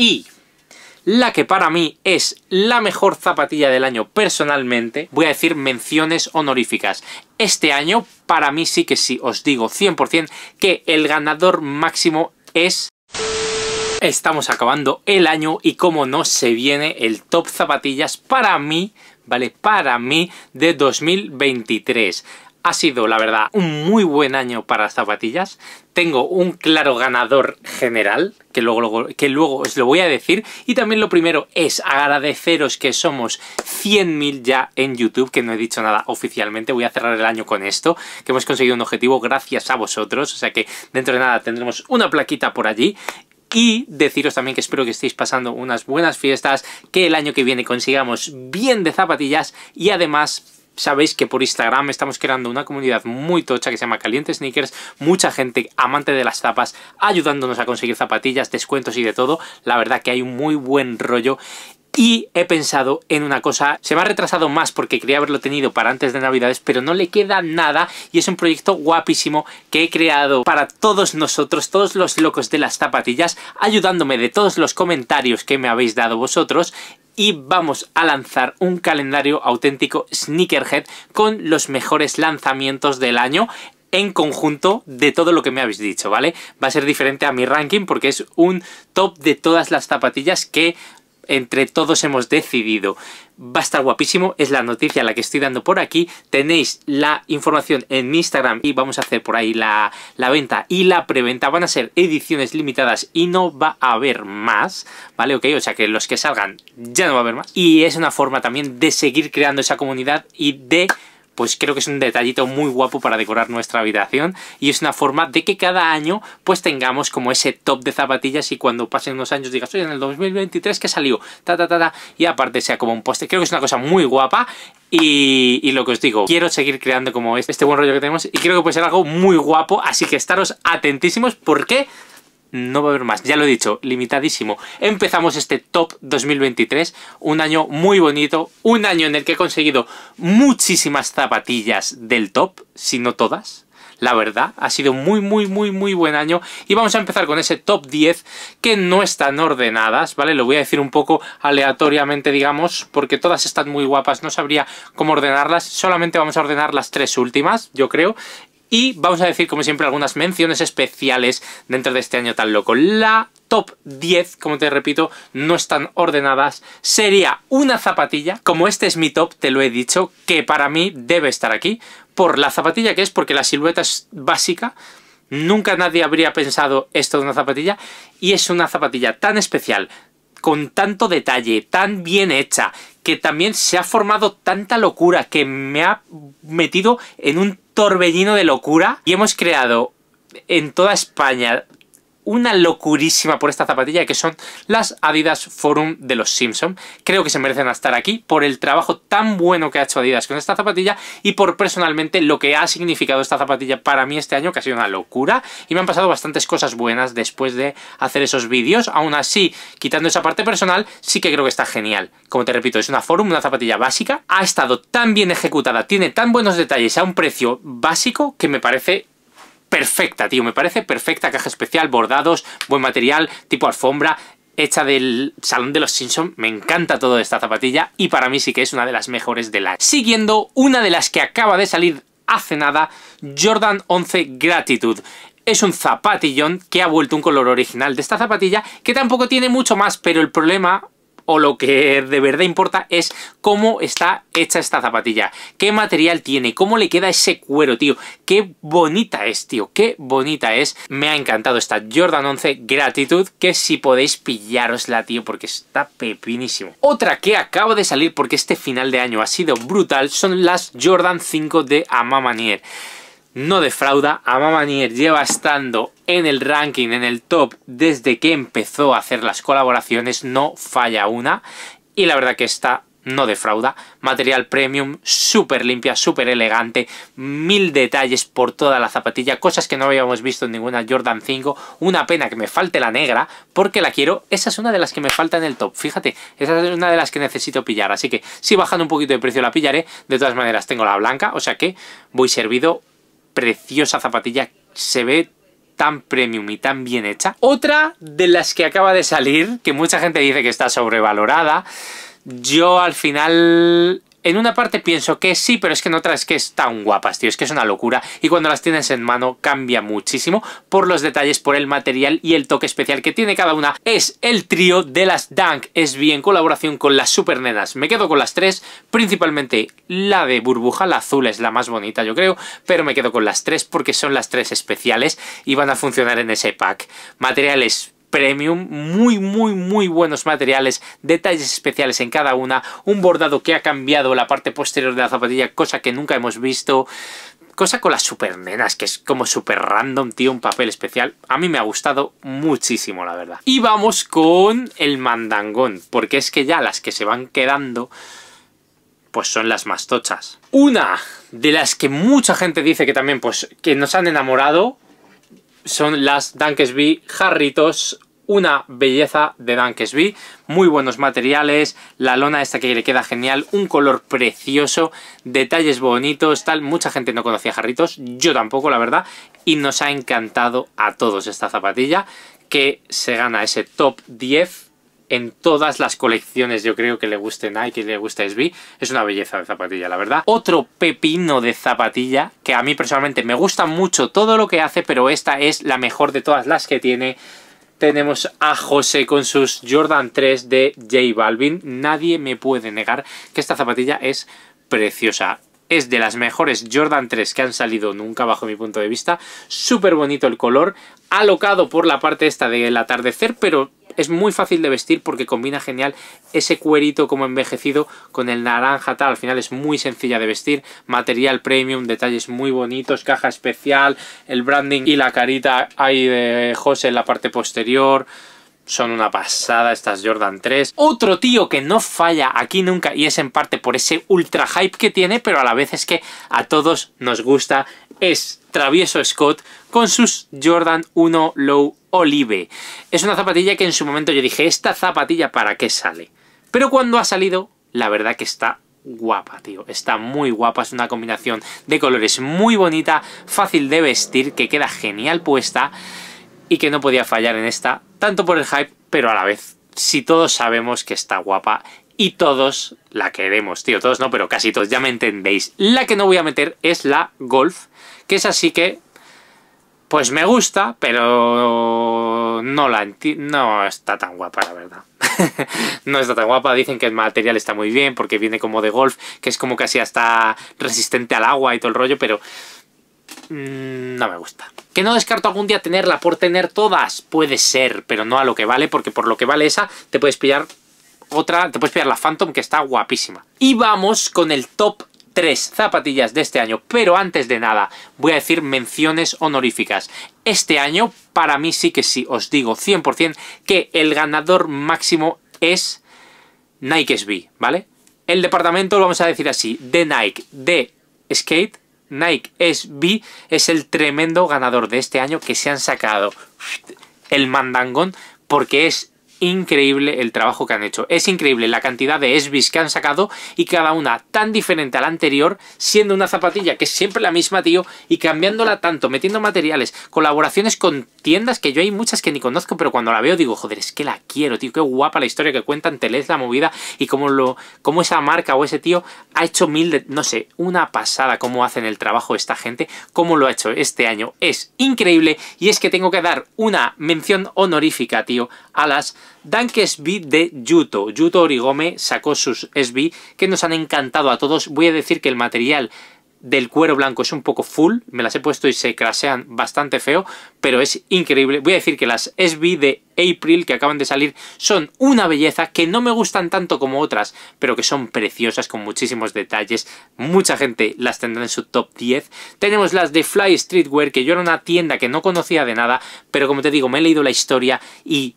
y la que para mí es la mejor zapatilla del año personalmente, voy a decir menciones honoríficas. Este año, para mí sí que sí, os digo 100% que el ganador máximo es... Estamos acabando el año y como no se viene el top zapatillas para mí, ¿vale? Para mí de 2023. Ha sido, la verdad, un muy buen año para las zapatillas. Tengo un claro ganador general, que luego, que luego os lo voy a decir. Y también lo primero es agradeceros que somos 100.000 ya en YouTube, que no he dicho nada oficialmente. Voy a cerrar el año con esto, que hemos conseguido un objetivo gracias a vosotros. O sea que dentro de nada tendremos una plaquita por allí. Y deciros también que espero que estéis pasando unas buenas fiestas, que el año que viene consigamos bien de zapatillas y además sabéis que por Instagram estamos creando una comunidad muy tocha que se llama Caliente Sneakers, mucha gente amante de las zapas, ayudándonos a conseguir zapatillas, descuentos y de todo. La verdad que hay un muy buen rollo y he pensado en una cosa, se me ha retrasado más porque quería haberlo tenido para antes de Navidades, pero no le queda nada y es un proyecto guapísimo que he creado para todos nosotros, todos los locos de las zapatillas, ayudándome de todos los comentarios que me habéis dado vosotros y vamos a lanzar un calendario auténtico sneakerhead con los mejores lanzamientos del año en conjunto de todo lo que me habéis dicho, ¿vale? Va a ser diferente a mi ranking porque es un top de todas las zapatillas que entre todos hemos decidido. Va a estar guapísimo, es la noticia la que estoy dando por aquí. Tenéis la información en mi Instagram y vamos a hacer por ahí la, la venta y la preventa. Van a ser ediciones limitadas y no va a haber más, ¿vale? Ok, o sea que los que salgan ya no va a haber más. Y es una forma también de seguir creando esa comunidad y de pues creo que es un detallito muy guapo para decorar nuestra habitación y es una forma de que cada año pues tengamos como ese top de zapatillas y cuando pasen unos años digas, oye, en el 2023 que salió, ta ta ta ta, y aparte sea como un poste, creo que es una cosa muy guapa y, lo que os digo, quiero seguir creando como este, este buen rollo que tenemos y creo que puede ser algo muy guapo, así que estaros atentísimos porque no va a haber más, ya lo he dicho, limitadísimo. Empezamos este top 2023, un año muy bonito, un año en el que he conseguido muchísimas zapatillas del top, si no todas. La verdad, ha sido muy, muy, muy, muy buen año. Y vamos a empezar con ese top 10 que no están ordenadas, ¿vale? Lo voy a decir un poco aleatoriamente, digamos, porque todas están muy guapas. No sabría cómo ordenarlas. Solamente vamos a ordenar las tres últimas, yo creo. Y vamos a decir, como siempre, algunas menciones especiales dentro de este año tan loco. La top 10, como te repito, no están ordenadas. Sería una zapatilla, como este es mi top, te lo he dicho, que para mí debe estar aquí, por la zapatilla que es, porque la silueta es básica. Nunca nadie habría pensado esto de una zapatilla, y es una zapatilla tan especial, con tanto detalle, tan bien hecha, que también se ha formado tanta locura que me ha metido en un torbellino de locura y hemos creado en toda España una locurísima por esta zapatilla que son las Adidas Forum de los Simpson. Creo que se merecen estar aquí por el trabajo tan bueno que ha hecho Adidas con esta zapatilla y por personalmente lo que ha significado esta zapatilla para mí este año, que ha sido una locura y me han pasado bastantes cosas buenas después de hacer esos vídeos. Aún así, quitando esa parte personal, sí que creo que está genial. Como te repito, es una Forum, una zapatilla básica, ha estado tan bien ejecutada, tiene tan buenos detalles a un precio básico que me parece perfecta, tío. Me parece perfecta, caja especial, bordados, buen material, tipo alfombra, hecha del Salón de los Simpsons. Me encanta todo esta zapatilla y para mí sí que es una de las mejores de la... Siguiendo, una de las que acaba de salir hace nada, Jordan 11 Gratitude es un zapatillón que ha vuelto un color original de esta zapatilla, que tampoco tiene mucho más, pero el problema o lo que de verdad importa es cómo está hecha esta zapatilla, qué material tiene, cómo le queda ese cuero, tío, qué bonita es, tío, qué bonita es. Me ha encantado esta Jordan 11 Gratitud, que si podéis pillarosla, tío, porque está pepinísimo. Otra que acabo de salir porque este final de año ha sido brutal son las Jordan 5 de Amamanier no defrauda. a lleva estando en el ranking, en el top, desde que empezó a hacer las colaboraciones, no falla una. Y la verdad que está no defrauda. Material premium, súper limpia, súper elegante, mil detalles por toda la zapatilla, cosas que no habíamos visto en ninguna Jordan 5. Una pena que me falte la negra, porque la quiero. Esa es una de las que me falta en el top, fíjate. Esa es una de las que necesito pillar, así que si bajan un poquito de precio la pillaré. De todas maneras, tengo la blanca, o sea que voy servido preciosa zapatilla, se ve tan premium y tan bien hecha. Otra de las que acaba de salir, que mucha gente dice que está sobrevalorada, yo al final en una parte pienso que sí, pero es que en otra es que están guapas, tío, es que es una locura. Y cuando las tienes en mano cambia muchísimo por los detalles, por el material y el toque especial que tiene cada una. Es el trío de las Dunk Es bien colaboración con las Super Nenas. Me quedo con las tres, principalmente la de burbuja, la azul es la más bonita yo creo, pero me quedo con las tres porque son las tres especiales y van a funcionar en ese pack. Materiales premium, muy muy muy buenos materiales, detalles especiales en cada una, un bordado que ha cambiado la parte posterior de la zapatilla, cosa que nunca hemos visto, cosa con las super nenas, que es como super random, tío, un papel especial. A mí me ha gustado muchísimo, la verdad. Y vamos con el mandangón, porque es que ya las que se van quedando, pues son las más tochas. Una de las que mucha gente dice que también, pues, que nos han enamorado, son las Dankesby Jarritos, una belleza de Dankesby, muy buenos materiales, la lona esta que le queda genial, un color precioso, detalles bonitos, tal, mucha gente no conocía Jarritos, yo tampoco la verdad, y nos ha encantado a todos esta zapatilla que se gana ese top 10 en todas las colecciones, yo creo que le guste Nike, le gusta SB. Es una belleza de zapatilla, la verdad. Otro pepino de zapatilla, que a mí personalmente me gusta mucho todo lo que hace, pero esta es la mejor de todas las que tiene tenemos a José con sus Jordan 3 de J Balvin. Nadie me puede negar que esta zapatilla es preciosa. Es de las mejores Jordan 3 que han salido nunca bajo mi punto de vista. Súper bonito el color, alocado por la parte esta del atardecer, pero es muy fácil de vestir porque combina genial ese cuerito como envejecido con el naranja tal. Al final es muy sencilla de vestir. Material premium, detalles muy bonitos, caja especial, el branding y la carita ahí de José en la parte posterior. Son una pasada estas Jordan 3. Otro tío que no falla aquí nunca, y es en parte por ese ultra hype que tiene, pero a la vez es que a todos nos gusta, es Travieso Scott con sus Jordan 1 Low Olive. Es una zapatilla que en su momento yo dije, ¿esta zapatilla para qué sale? Pero cuando ha salido, la verdad que está guapa, tío. Está muy guapa, es una combinación de colores muy bonita, fácil de vestir, que queda genial puesta y que no podía fallar en esta, tanto por el hype, pero a la vez, si todos sabemos que está guapa y todos la queremos, tío, todos no, pero casi todos, ya me entendéis. La que no voy a meter es la Golf, que es así que pues me gusta, pero no la no está tan guapa, la verdad. no está tan guapa, dicen que el material está muy bien porque viene como de golf, que es como casi hasta resistente al agua y todo el rollo, pero mm, no me gusta. Que no descarto algún día tenerla por tener todas, puede ser, pero no a lo que vale, porque por lo que vale esa te puedes pillar otra, te puedes pillar la Phantom que está guapísima. Y vamos con el top tres zapatillas de este año, pero antes de nada voy a decir menciones honoríficas. Este año, para mí sí que sí, os digo 100% que el ganador máximo es Nike SB, ¿vale? El departamento lo vamos a decir así, de Nike, de Skate, Nike SB es el tremendo ganador de este año que se han sacado el mandangón porque es increíble el trabajo que han hecho. Es increíble la cantidad de SBs que han sacado y cada una tan diferente a la anterior, siendo una zapatilla que es siempre la misma, tío, y cambiándola tanto, metiendo materiales, colaboraciones con tiendas que yo hay muchas que ni conozco, pero cuando la veo digo, joder, es que la quiero, tío, qué guapa la historia que cuentan, te la movida y cómo, lo, cómo esa marca o ese tío ha hecho mil de, no sé, una pasada cómo hacen el trabajo esta gente, cómo lo ha hecho este año, es increíble y es que tengo que dar una mención honorífica, tío, a las Dank SB de Yuto. Yuto Origome sacó sus SB que nos han encantado a todos. Voy a decir que el material del cuero blanco es un poco full, me las he puesto y se crasean bastante feo, pero es increíble. Voy a decir que las SB de April que acaban de salir son una belleza que no me gustan tanto como otras, pero que son preciosas con muchísimos detalles. Mucha gente las tendrá en su top 10. Tenemos las de Fly Streetwear, que yo era una tienda que no conocía de nada, pero como te digo, me he leído la historia y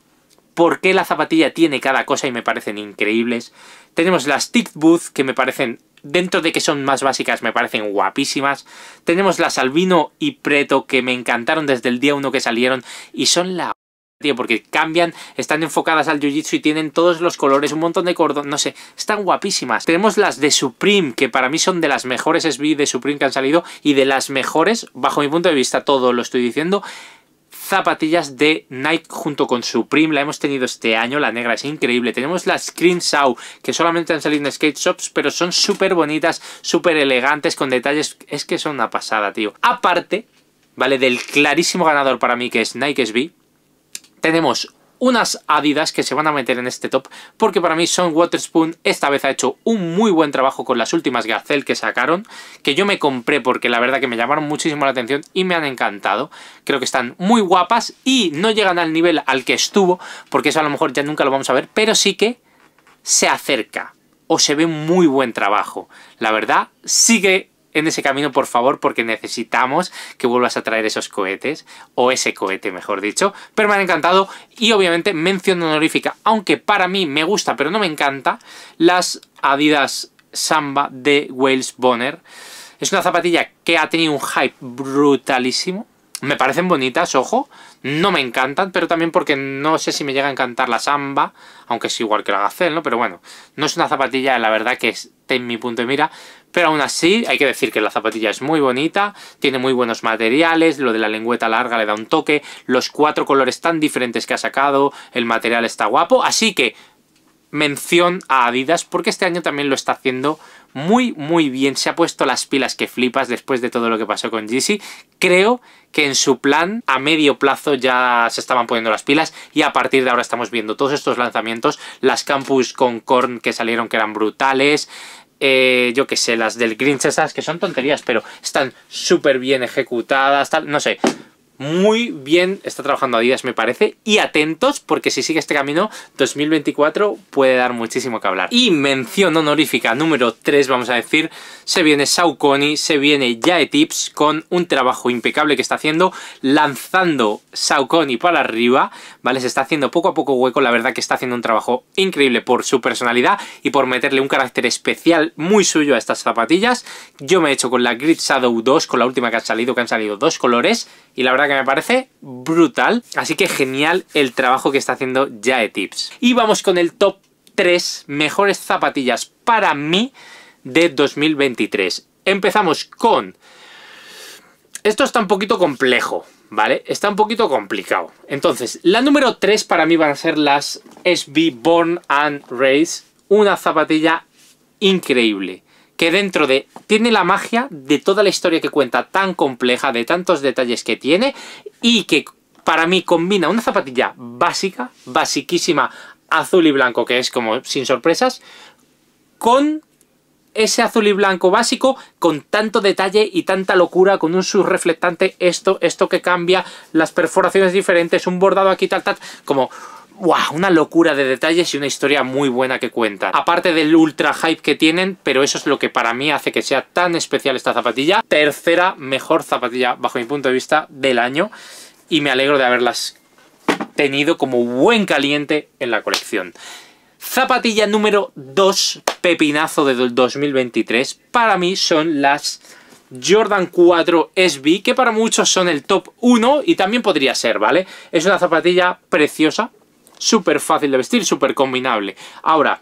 por qué la zapatilla tiene cada cosa y me parecen increíbles. Tenemos las Tick Booth, que me parecen, dentro de que son más básicas, me parecen guapísimas. Tenemos las Albino y Preto, que me encantaron desde el día 1 que salieron y son la porque cambian, están enfocadas al jiu-jitsu y tienen todos los colores, un montón de cordón, no sé, están guapísimas. Tenemos las de Supreme, que para mí son de las mejores SB de Supreme que han salido y de las mejores, bajo mi punto de vista, todo lo estoy diciendo zapatillas de Nike junto con Supreme. La hemos tenido este año, la negra es increíble. Tenemos las Show, que solamente han salido en skate shops, pero son súper bonitas, súper elegantes, con detalles. Es que son una pasada, tío. Aparte, ¿vale? Del clarísimo ganador para mí, que es Nike SB, tenemos unas Adidas que se van a meter en este top, porque para mí Son Waterspoon esta vez ha hecho un muy buen trabajo con las últimas Garcel que sacaron, que yo me compré porque la verdad que me llamaron muchísimo la atención y me han encantado. Creo que están muy guapas y no llegan al nivel al que estuvo, porque eso a lo mejor ya nunca lo vamos a ver, pero sí que se acerca o se ve muy buen trabajo. La verdad, sigue en ese camino, por favor, porque necesitamos que vuelvas a traer esos cohetes, o ese cohete, mejor dicho. Pero me han encantado y obviamente mención honorífica, aunque para mí me gusta, pero no me encanta, las Adidas Samba de Wales Bonner. Es una zapatilla que ha tenido un hype brutalísimo. Me parecen bonitas, ojo. No me encantan, pero también porque no sé si me llega a encantar la samba, aunque es igual que la gacel, ¿no? Pero bueno, no es una zapatilla, la verdad, que esté en mi punto de mira. Pero aún así, hay que decir que la zapatilla es muy bonita, tiene muy buenos materiales, lo de la lengüeta larga le da un toque, los cuatro colores tan diferentes que ha sacado, el material está guapo, así que mención a Adidas porque este año también lo está haciendo muy muy bien, se ha puesto las pilas que flipas después de todo lo que pasó con Yeezy, creo que en su plan a medio plazo ya se estaban poniendo las pilas y a partir de ahora estamos viendo todos estos lanzamientos, las Campus con Korn que salieron que eran brutales, eh, yo qué sé, las del Grinch esas, que son tonterías, pero están súper bien ejecutadas, tal, no sé muy bien está trabajando Adidas, me parece. Y atentos, porque si sigue este camino, 2024 puede dar muchísimo que hablar. Y mención honorífica número 3, vamos a decir, se viene Saucony, se viene Yae Tips con un trabajo impecable que está haciendo, lanzando Saucony para arriba, ¿vale? Se está haciendo poco a poco hueco, la verdad que está haciendo un trabajo increíble por su personalidad y por meterle un carácter especial muy suyo a estas zapatillas. Yo me he hecho con la Grid Shadow 2, con la última que ha salido, que han salido dos colores, y la verdad que me parece brutal. Así que genial el trabajo que está haciendo Jae Tips. Y vamos con el top 3 mejores zapatillas para mí de 2023. Empezamos con... Esto está un poquito complejo, ¿vale? Está un poquito complicado. Entonces, la número 3 para mí van a ser las SB Born and Race. Una zapatilla increíble que dentro de... tiene la magia de toda la historia que cuenta, tan compleja, de tantos detalles que tiene, y que para mí combina una zapatilla básica, basiquísima, azul y blanco, que es como sin sorpresas, con ese azul y blanco básico con tanto detalle y tanta locura, con un subreflectante esto, esto que cambia, las perforaciones diferentes, un bordado aquí, tal, tal, como ¡Wow! Una locura de detalles y una historia muy buena que cuentan. Aparte del ultra hype que tienen, pero eso es lo que para mí hace que sea tan especial esta zapatilla. Tercera mejor zapatilla, bajo mi punto de vista, del año. Y me alegro de haberlas tenido como buen caliente en la colección. Zapatilla número 2, pepinazo de 2023, para mí son las Jordan 4 SB, que para muchos son el top 1 y también podría ser, ¿vale? Es una zapatilla preciosa, súper fácil de vestir, súper combinable. Ahora,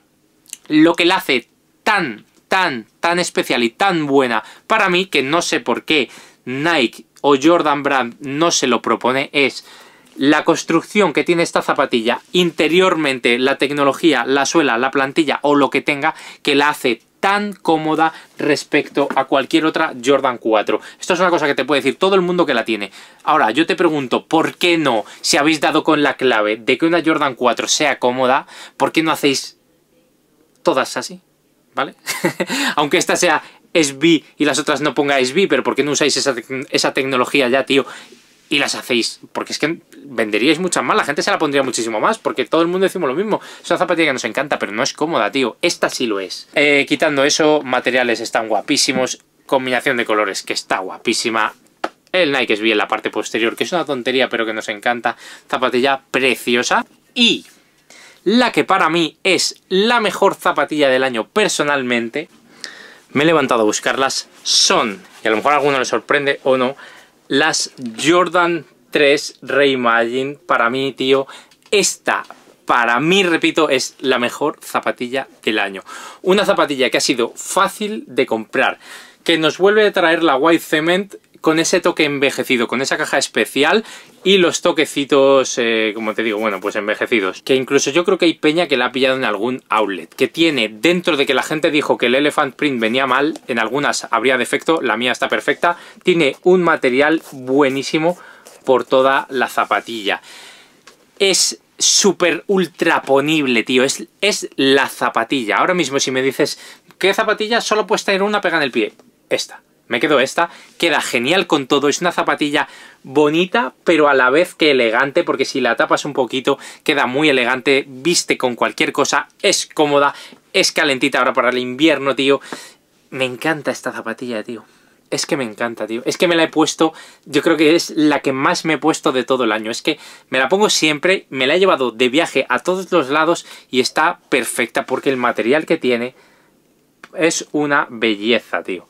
lo que la hace tan, tan, tan especial y tan buena para mí, que no sé por qué Nike o Jordan Brand no se lo propone, es la construcción que tiene esta zapatilla, interiormente la tecnología, la suela, la plantilla o lo que tenga, que la hace tan cómoda respecto a cualquier otra Jordan 4. Esto es una cosa que te puede decir todo el mundo que la tiene. Ahora, yo te pregunto, ¿por qué no? Si habéis dado con la clave de que una Jordan 4 sea cómoda, ¿por qué no hacéis todas así? ¿Vale? Aunque esta sea SB y las otras no pongáis SB, pero ¿por qué no usáis esa tecnología ya, tío? y las hacéis, porque es que venderíais muchas más, la gente se la pondría muchísimo más, porque todo el mundo decimos lo mismo. Es una zapatilla que nos encanta, pero no es cómoda, tío. Esta sí lo es. Eh, quitando eso, materiales están guapísimos, combinación de colores que está guapísima. El Nike es bien la parte posterior, que es una tontería, pero que nos encanta. Zapatilla preciosa. Y la que para mí es la mejor zapatilla del año personalmente, me he levantado a buscarlas, son, y a lo mejor a alguno le sorprende o no, las Jordan 3 Reimagine. Para mí, tío, esta, para mí, repito, es la mejor zapatilla del año. Una zapatilla que ha sido fácil de comprar, que nos vuelve a traer la White Cement con ese toque envejecido, con esa caja especial y los toquecitos, eh, como te digo, bueno, pues envejecidos. Que incluso yo creo que hay peña que la ha pillado en algún outlet, que tiene, dentro de que la gente dijo que el Elephant Print venía mal, en algunas habría defecto, la mía está perfecta, tiene un material buenísimo por toda la zapatilla. Es súper ultra ponible, tío, es, es la zapatilla. Ahora mismo si me dices, ¿qué zapatilla? Solo puedes tener una pega en el pie, esta me quedo esta, queda genial con todo, es una zapatilla bonita, pero a la vez que elegante, porque si la tapas un poquito, queda muy elegante, viste con cualquier cosa, es cómoda, es calentita ahora para el invierno, tío. Me encanta esta zapatilla, tío. Es que me encanta, tío. Es que me la he puesto, yo creo que es la que más me he puesto de todo el año. Es que me la pongo siempre, me la he llevado de viaje a todos los lados y está perfecta porque el material que tiene es una belleza, tío.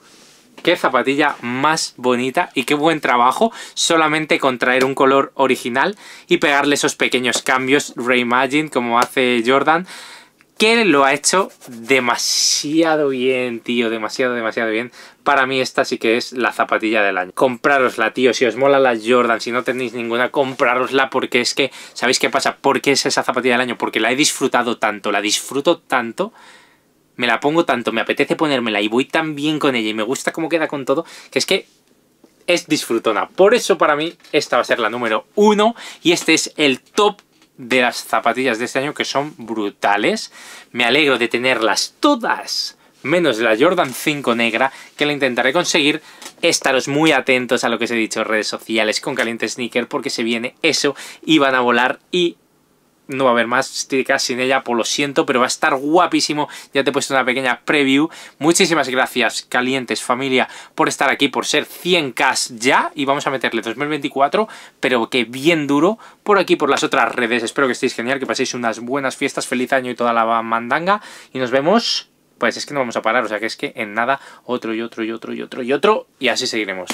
Qué zapatilla más bonita y qué buen trabajo solamente con traer un color original y pegarle esos pequeños cambios reimagine como hace Jordan que lo ha hecho demasiado bien, tío, demasiado, demasiado bien. Para mí esta sí que es la zapatilla del año. Comprarosla, tío, si os mola la Jordan, si no tenéis ninguna, comprarosla porque es que, ¿sabéis qué pasa? ¿Por qué es esa zapatilla del año? Porque la he disfrutado tanto, la disfruto tanto me la pongo tanto, me apetece ponérmela y voy tan bien con ella y me gusta cómo queda con todo, que es que es disfrutona. Por eso para mí esta va a ser la número uno y este es el top de las zapatillas de este año que son brutales. Me alegro de tenerlas todas, menos la Jordan 5 negra, que la intentaré conseguir. Estaros muy atentos a lo que os he dicho en redes sociales con Caliente Sneaker porque se viene eso y van a volar y no va a haber más casi sin ella, por pues lo siento, pero va a estar guapísimo. Ya te he puesto una pequeña preview. Muchísimas gracias, calientes, familia, por estar aquí, por ser 100k ya. Y vamos a meterle 2024, pero que bien duro, por aquí, por las otras redes. Espero que estéis genial, que paséis unas buenas fiestas, feliz año y toda la mandanga. Y nos vemos, pues es que no vamos a parar, o sea que es que en nada, otro y otro y otro y otro y otro, y así seguiremos.